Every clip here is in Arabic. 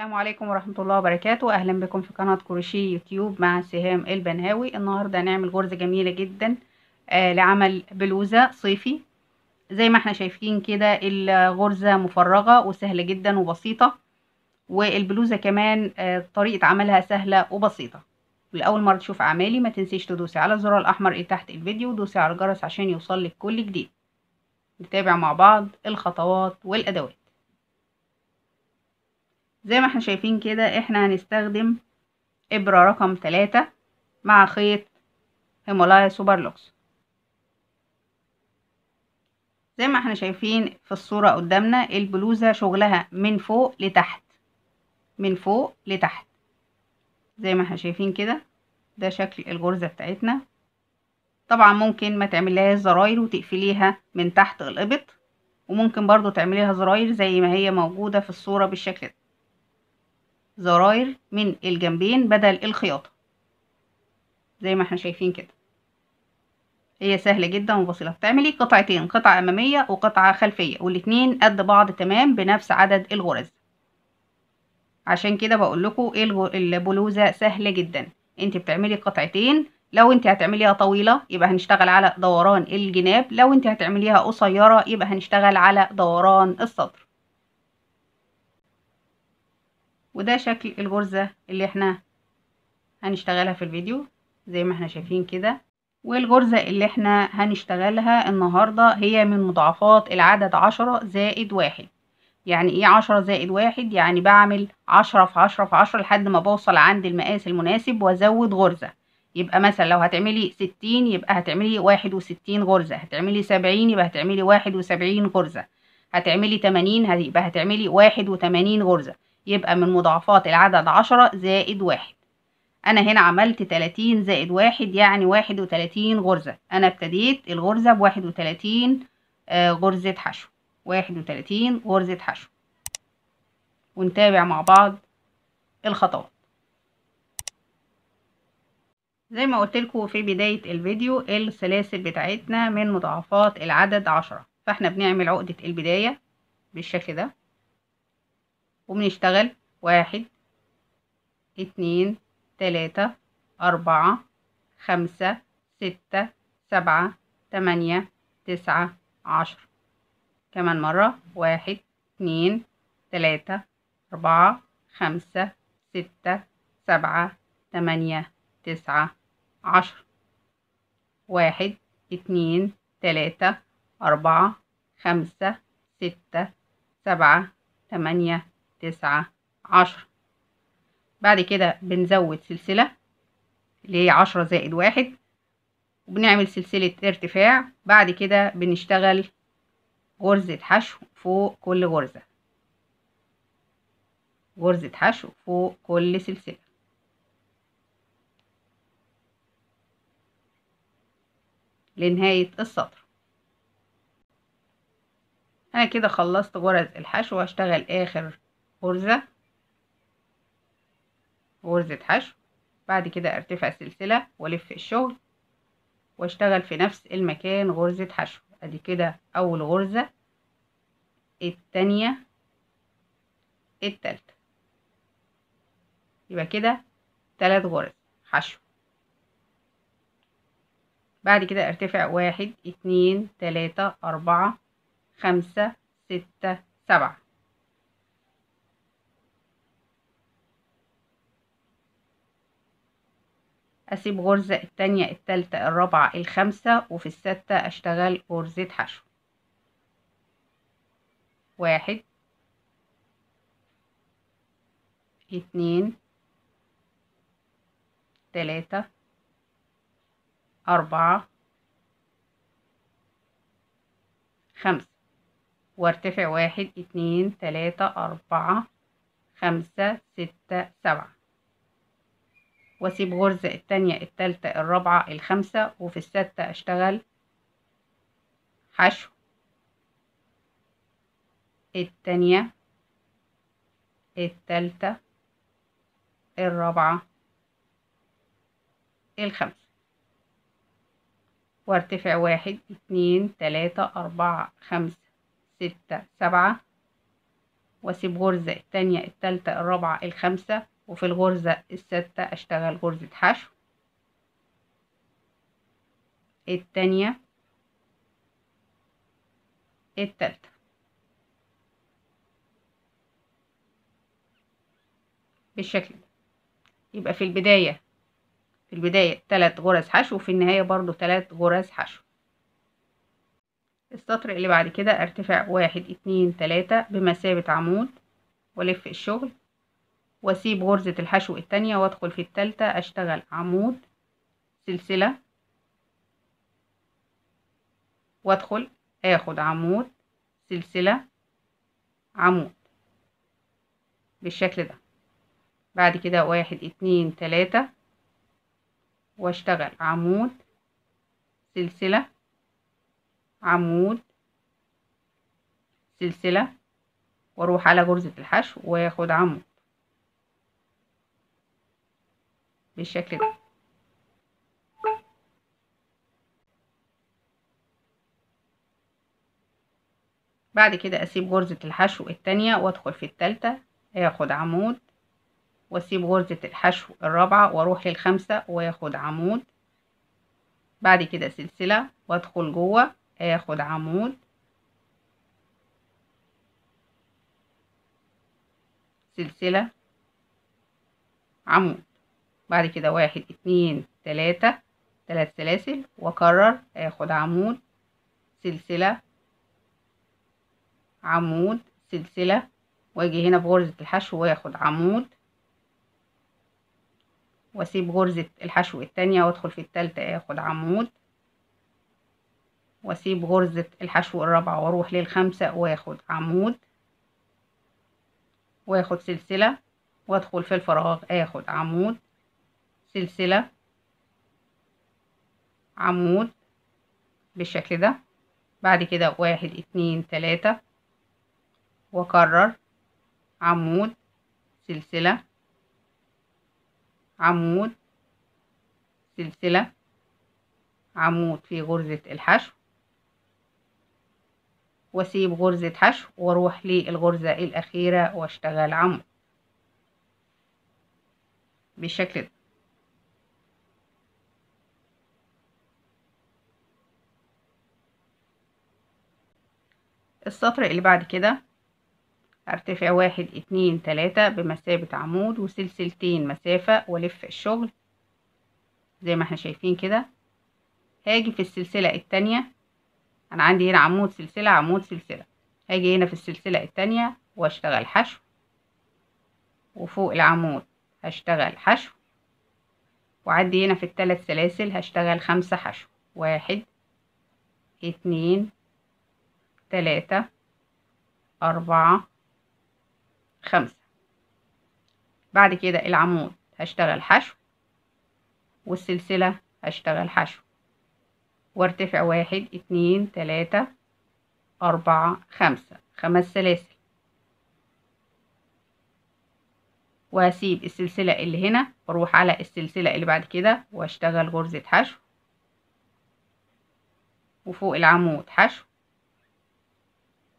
السلام عليكم ورحمة الله وبركاته أهلا بكم في قناة كروشيه يوتيوب مع سهام البنهاوي النهاردة هنعمل غرزة جميلة جدا آه لعمل بلوزة صيفي زي ما احنا شايفين كده الغرزة مفرغة وسهلة جدا وبسيطة والبلوزة كمان آه طريقة عملها سهلة وبسيطة ولأول مرة تشوف أعمالي ما تنسيش تدوسي على الزرار الأحمر تحت الفيديو ودوسي على الجرس عشان يوصلك كل جديد نتابع مع بعض الخطوات والأدوات زي ما احنا شايفين كده احنا هنستخدم ابرة رقم تلاتة مع خيط هيمالايا سوبر لوكس زي ما احنا شايفين في الصورة قدامنا البلوزة شغلها من فوق لتحت من فوق لتحت زي ما احنا شايفين كده ده شكل الغرزة بتاعتنا طبعا ممكن ما تعمليهاش زراير وتقفليها من تحت الابط وممكن برضو تعمليها زراير زي ما هي موجودة في الصورة بالشكل ده زراير من الجنبين بدل الخياطة زي ما احنا شايفين كده هي سهلة جدا وبسيطة بتعملي ايه؟ قطعتين قطعة أمامية وقطعة خلفية والاتنين قد بعض تمام بنفس عدد الغرز عشان كده بقول لكم البلوزة سهلة جدا انت بتعملي قطعتين لو انت هتعمليها طويلة يبقى هنشتغل على دوران الجناب لو انت هتعمليها قصيرة يبقى هنشتغل على دوران الصدر وده شكل الغرزة اللي احنا هنشتغلها في الفيديو زي ما احنا شايفين كده والغرزة اللي احنا هنشتغلها النهاردة هي من مضاعفات العدد عشرة زائد واحد يعني ايه عشرة زائد واحد يعني بعمل عشرة في عشرة في عشرة لحد ما بوصل عند المقاس المناسب وازود غرزة يبقى مثلا لو هتعملي ستين يبقى هتعملي واحد وستين غرزة هتعملي سبعين يبقى هتعملي واحد وسبعين غرزة هتعملي تمانين يبقى هتعملي واحد وتمانين غرزة يبقى من مضاعفات العدد عشرة زائد واحد أنا هنا عملت تلاتين زائد واحد يعني واحد وتلاتين غرزة أنا ابتديت الغرزة بواحد وتلاتين آه، غرزة حشو واحد وتلاتين غرزة حشو ونتابع مع بعض الخطوات زي ما قلت لكم في بداية الفيديو السلاسل بتاعتنا من مضاعفات العدد عشرة فاحنا بنعمل عقدة البداية بالشكل ده وبنشتغل واحد اتنين تلاتة أربعة خمسة ستة سبعة تمانية تسعة عشر كمان مرة واحد اتنين تلاتة أربعة خمسة ستة سبعة تمانية تسعة عشر واحد اتنين تلاتة أربعة خمسة ستة سبعة تمانية تسعة عشرة بعد كده بنزود سلسلة اللي هي عشرة زائد واحد وبنعمل سلسلة ارتفاع بعد كده بنشتغل غرزة حشو فوق كل غرزة غرزة حشو فوق كل سلسلة لنهاية السطر انا كده خلصت غرز الحشو وهشتغل اخر غرزة غرزة حشو بعد كده ارتفع سلسلة والف الشغل واشتغل في نفس المكان غرزة حشو ادي كده اول غرزة التانية التالتة يبقى كده تلات غرز حشو بعد كده ارتفع واحد اتنين تلاتة اربعة خمسة ستة سبعة أسيب غرزة التانية التالتة الرابعة الخامسة وفي الستة أشتغل غرزة حشو واحد اتنين تلاتة أربعة خمسة وارتفع واحد اتنين تلاتة أربعة خمسة ستة سبعة واسيب غرزة التانية التالتة الرابعة الخامسة وفي الستة اشتغل حشو التانية التالتة الرابعة الخامسة وارتفع واحد اتنين تلاتة أربعة خمسة ستة سبعة واسيب غرزة التانية التالتة الرابعة الخامسة وفي الغرزة الستة أشتغل غرزة حشو التانية التالتة بالشكل ده يبقى في البداية في البداية تلات غرز حشو وفي النهاية برضو تلات غرز حشو السطر اللي بعد كده ارتفع واحد اتنين تلاتة بمثابة عمود والف الشغل واسيب غرزة الحشو التانية وادخل في التالتة اشتغل عمود سلسلة وادخل اخد عمود سلسلة عمود بالشكل ده بعد كده واحد اتنين تلاتة واشتغل عمود سلسلة عمود سلسلة واروح على غرزة الحشو واخد عمود بالشكل ده بعد كده اسيب غرزة الحشو التانية وادخل في التالتة هياخد عمود واسيب غرزة الحشو الرابعة واروح للخمسة وياخد عمود بعد كده سلسلة وادخل جوه هياخد عمود سلسلة عمود بعد كده واحد اتنين تلاتة تلات سلاسل واكرر اخد عمود سلسلة عمود سلسلة واجي هنا بغرزة الحشو واخد عمود واسيب غرزة الحشو التانية وادخل في التالتة اخد عمود واسيب غرزة الحشو الرابعة واروح للخامسة واخد عمود واخد سلسلة وادخل في الفراغ اخد عمود سلسلة عمود بالشكل ده بعد كده واحد اتنين تلاتة وأكرر عمود سلسلة عمود سلسلة عمود في غرزة الحشو واسيب غرزة حشو واروح للغرزة الأخيرة واشتغل عمود بالشكل ده السطر اللي بعد كده ارتفع واحد اتنين تلاتة بمثابة عمود وسلسلتين مسافة والف الشغل زي ما احنا شايفين كده هاجي في السلسلة التانية انا عندي هنا عمود سلسلة عمود سلسلة هاجي هنا في السلسلة التانية واشتغل حشو وفوق العمود هشتغل حشو وعدي هنا في الثلاث سلاسل هشتغل خمسة حشو واحد اتنين تلاتة أربعة خمسة بعد كده العمود هشتغل حشو والسلسلة هشتغل حشو وارتفع واحد اتنين تلاتة أربعة خمسة خمس سلاسل وهسيب السلسلة اللي هنا واروح على السلسلة اللي بعد كده واشتغل غرزة حشو وفوق العمود حشو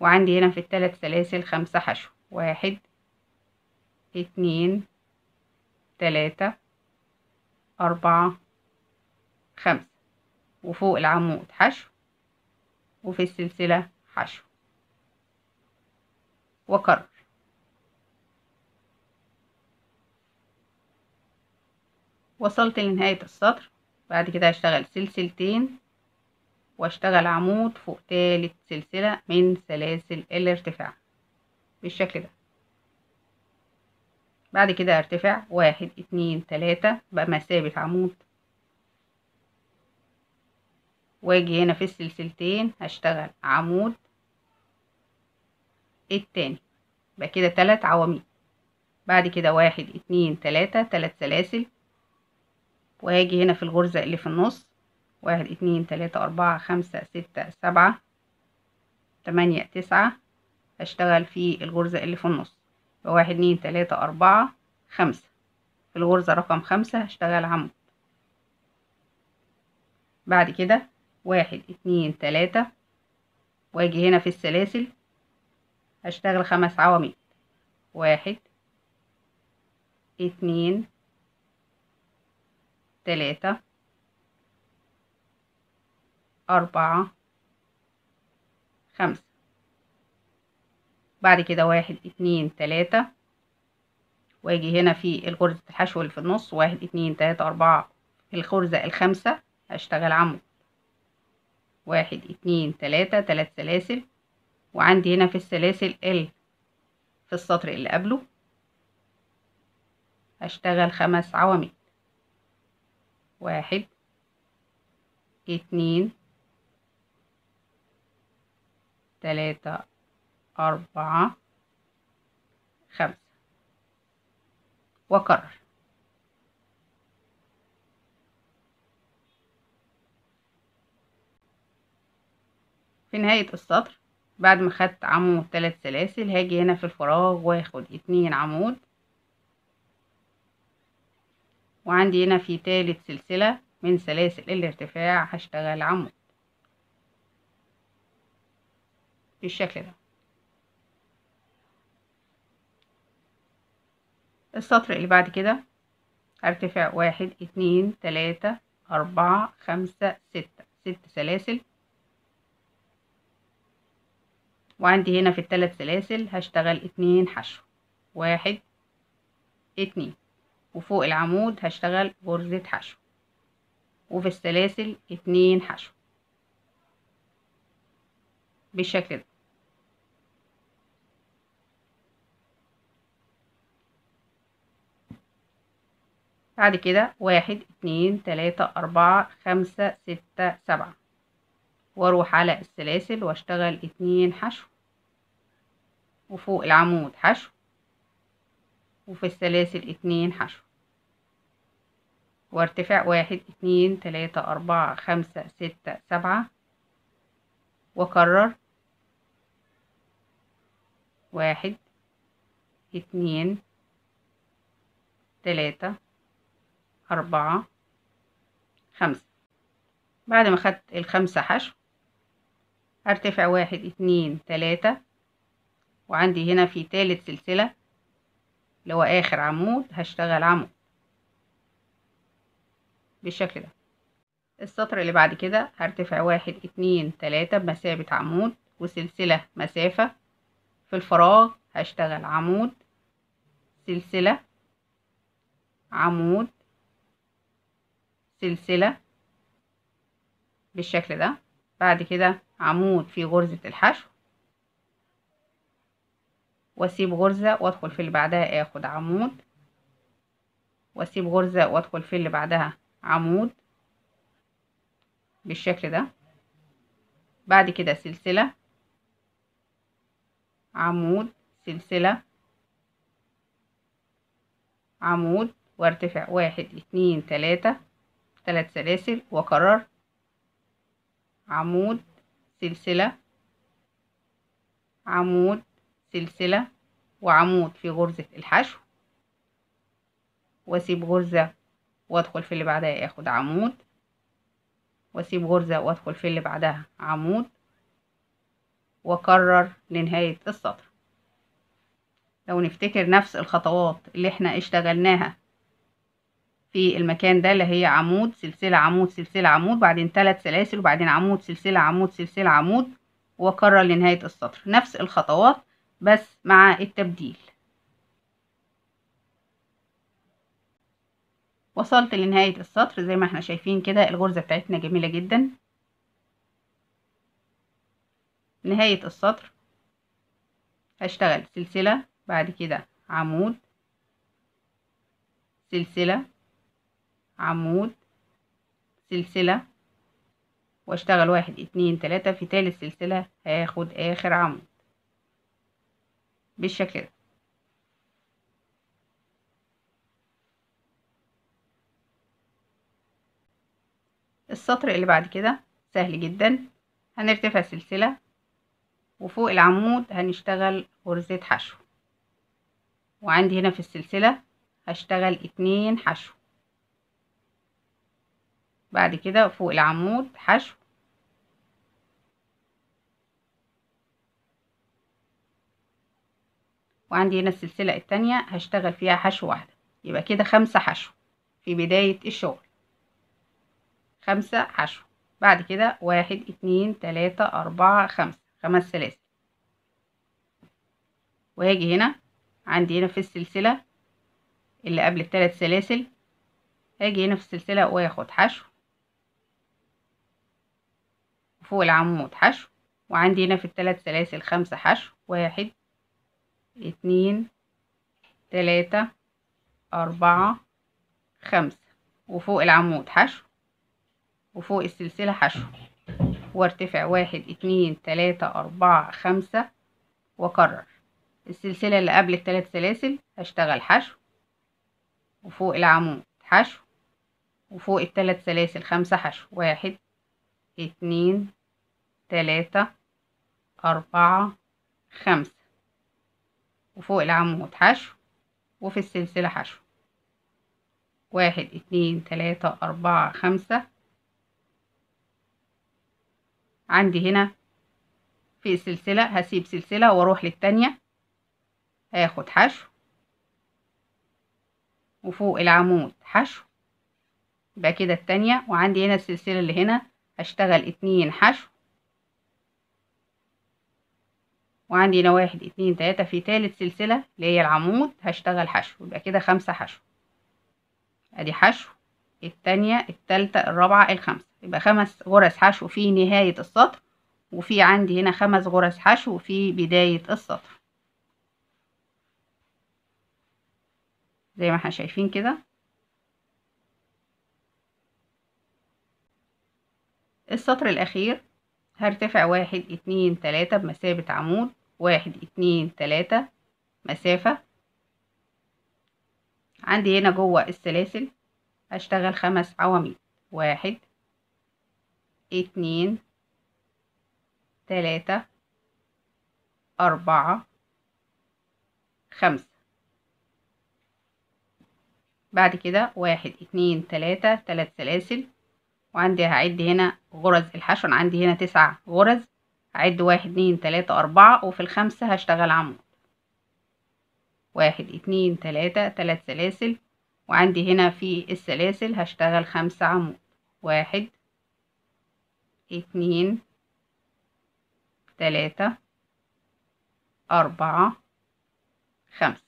وعندي هنا في الثلاث سلاسل خمسة حشو واحد اتنين تلاتة أربعة خمسة وفوق العمود حشو وفي السلسلة حشو وكرر وصلت لنهاية السطر بعد كده هشتغل سلسلتين واشتغل عمود فوق تالت سلسلة من سلاسل الارتفاع بالشكل ده بعد كده ارتفع واحد اتنين تلاتة بقى عمود واجي هنا في السلسلتين هشتغل عمود التاني بقى كده تلات عواميد بعد كده واحد اتنين تلاتة تلات سلاسل واجي هنا في الغرزة اللي في النص واحد اتنين تلاتة أربعة خمسة ستة سبعة تمانية تسعة هشتغل في الغرزة اللي في النص واحد اتنين تلاتة أربعة خمسة في الغرزة رقم خمسة هشتغل عمود بعد كده واحد اتنين تلاتة واجي هنا في السلاسل هشتغل خمس عواميد واحد اتنين تلاتة أربعة خمسة بعد كده واحد اتنين تلاتة واجي هنا في الغرزة الحشو اللي في النص واحد اتنين تلاتة أربعة في الغرزة الخامسة هشتغل عمود واحد اتنين تلاتة تلات سلاسل وعندي هنا في السلاسل ال في السطر اللي قبله هشتغل خمس عواميد واحد اتنين تلاتة أربعة خمسة وأكرر في نهاية السطر بعد ما خدت عمود تلات سلاسل هاجي هنا في الفراغ واخد اتنين عمود وعندي هنا في تالت سلسلة من سلاسل الارتفاع هشتغل عمود بالشكل ده السطر اللي بعد كده ارتفاع واحد اتنين تلاتة أربعة خمسة ستة ست سلاسل وعندي هنا في الثلاث سلاسل هشتغل اتنين حشو واحد اتنين وفوق العمود هشتغل غرزة حشو وفي السلاسل اتنين حشو بالشكل ده بعد كده واحد اتنين تلاتة أربعة خمسة ستة سبعة واروح على السلاسل واشتغل اتنين حشو وفوق العمود حشو وفي السلاسل اتنين حشو وارتفع واحد اتنين تلاتة أربعة خمسة ستة سبعة وأكرر واحد اتنين تلاتة أربعة خمسة بعد ما خدت الخمسة حشو هرتفع واحد اتنين تلاتة وعندي هنا في تالت سلسلة اللي هو آخر عمود هشتغل عمود بالشكل ده السطر اللي بعد كده هرتفع واحد اتنين تلاتة بمثابة عمود وسلسلة مسافة في الفراغ هشتغل عمود سلسلة عمود سلسلة بالشكل ده بعد كده عمود في غرزة الحشو واسيب غرزة وادخل في اللي بعدها اخد عمود واسيب غرزة وادخل في اللي بعدها عمود بالشكل ده بعد كده سلسلة عمود سلسلة عمود وارتفع واحد اتنين تلاتة ثلاث سلاسل وكرر عمود سلسلة عمود سلسلة وعمود في غرزة الحشو واسيب غرزة وادخل في اللي بعدها اخد عمود واسيب غرزة وادخل في اللي بعدها عمود واكرر لنهاية السطر لو نفتكر نفس الخطوات اللي احنا اشتغلناها في المكان ده اللي هي عمود سلسلة عمود سلسلة عمود بعدين ثلاث سلاسل وبعدين عمود سلسلة عمود سلسلة عمود وأكرر لنهاية السطر نفس الخطوات بس مع التبديل وصلت لنهاية السطر زي ما احنا شايفين كده الغرزة بتاعتنا جميلة جدا نهاية السطر هشتغل سلسلة بعد كده عمود سلسلة عمود سلسلة واشتغل واحد اتنين تلاتة في تالت سلسلة هاخد اخر عمود بالشكل ده السطر اللي بعد كده سهل جدا هنرتفع سلسلة وفوق العمود هنشتغل غرزة حشو وعندي هنا في السلسلة هشتغل اتنين حشو بعد كده فوق العمود حشو وعندي هنا السلسلة التانية هشتغل فيها حشو واحدة يبقى كده خمسة حشو في بداية الشغل خمسة حشو بعد كده واحد اتنين تلاتة أربعة خمسة خمس سلاسل وهاجي هنا عندي هنا في السلسلة اللي قبل التلات سلاسل هاجي هنا في السلسلة واخد حشو فوق العمود حشو وعندي هنا في الثلاث سلاسل خمسة حشو واحد اتنين تلاتة أربعة خمسة وفوق العمود حشو وفوق السلسلة حشو وارتفع واحد اتنين تلاتة أربعة خمسة وكرر السلسلة اللي قبل التلات سلاسل هشتغل حشو وفوق العمود حشو وفوق التلات سلاسل خمسة حشو واحد اتنين تلاتة أربعة خمسة وفوق العمود حشو وفي السلسلة حشو واحد اتنين تلاتة أربعة خمسة عندي هنا في السلسلة هسيب سلسلة واروح للتانية هاخد حشو وفوق العمود حشو يبقى كده التانية وعندي هنا السلسلة اللي هنا هشتغل اتنين حشو وعندي هنا واحد اتنين تلاتة في تالت سلسلة اللي هي العمود هشتغل حشو يبقى كده خمسة حشو ادي حشو التانية التالتة الرابعة الخامسة يبقى خمس غرز حشو في نهاية السطر وفي عندي هنا خمس غرز حشو في بداية السطر زي ما احنا شايفين كده السطر الأخير هرتفع واحد اتنين تلاتة بمثابة عمود واحد اتنين تلاتة مسافة عندي هنا جوه السلاسل هشتغل خمس عواميد واحد اتنين تلاتة أربعة خمسة بعد كده واحد اتنين تلاتة تلات سلاسل وعندي هعد هنا غرز الحشو عندي هنا تسع غرز عد واحد اتنين تلاتة أربعة وفي الخمسة هشتغل عمود واحد اتنين تلاتة تلات سلاسل وعندي هنا في السلاسل هشتغل خمسة عمود واحد اتنين تلاتة أربعة خمسة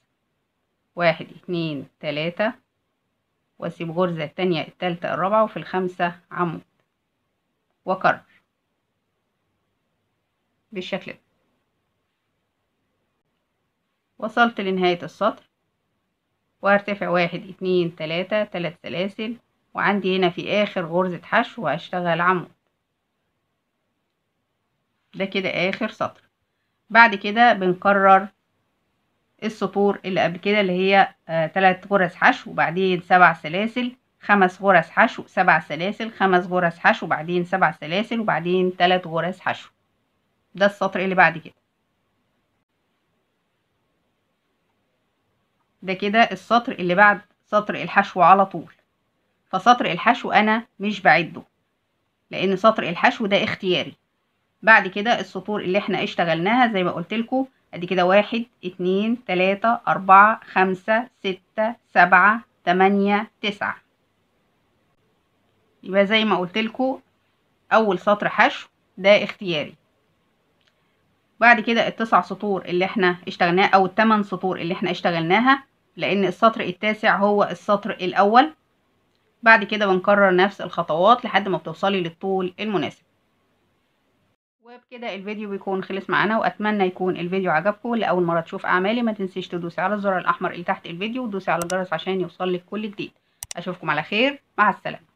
واحد اتنين تلاتة واسيب غرزة التانية التالتة الرابعة وفي الخمسة عمود وكرر بالشكل ده وصلت لنهاية السطر وهرتفع واحد اتنين تلاتة تلات سلاسل وعندي هنا في آخر غرزة حشو هشتغل عمود ده كده آخر سطر بعد كده بنكرر السطور اللي قبل كده اللي هي آه، تلات غرز حشو وبعدين سبع سلاسل خمس غرز حشو سبع سلاسل خمس غرز حشو وبعدين سبع سلاسل وبعدين تلات غرز حشو ده السطر اللي بعد كده ده كده السطر اللي بعد سطر الحشو على طول فسطر الحشو انا مش بعده لان سطر الحشو ده اختياري بعد كده السطور اللي احنا اشتغلناها زي ما قلت لكم ادي كده واحد اتنين تلاتة اربعة خمسة ستة سبعة تمانية تسعة يبقى زي ما قلت لكم اول سطر حشو ده اختياري بعد كده التسع سطور اللي احنا اشتغلناها او التمن سطور اللي احنا اشتغلناها لان السطر التاسع هو السطر الاول بعد كده بنكرر نفس الخطوات لحد ما بتوصلي للطول المناسب وبكده الفيديو بيكون خلص معانا واتمنى يكون الفيديو عجبكم لاول مره تشوف اعمالي ما تنسيش تدوسي على الزر الاحمر اللي تحت الفيديو ودوسي على الجرس عشان يوصلك كل جديد اشوفكم على خير مع السلامه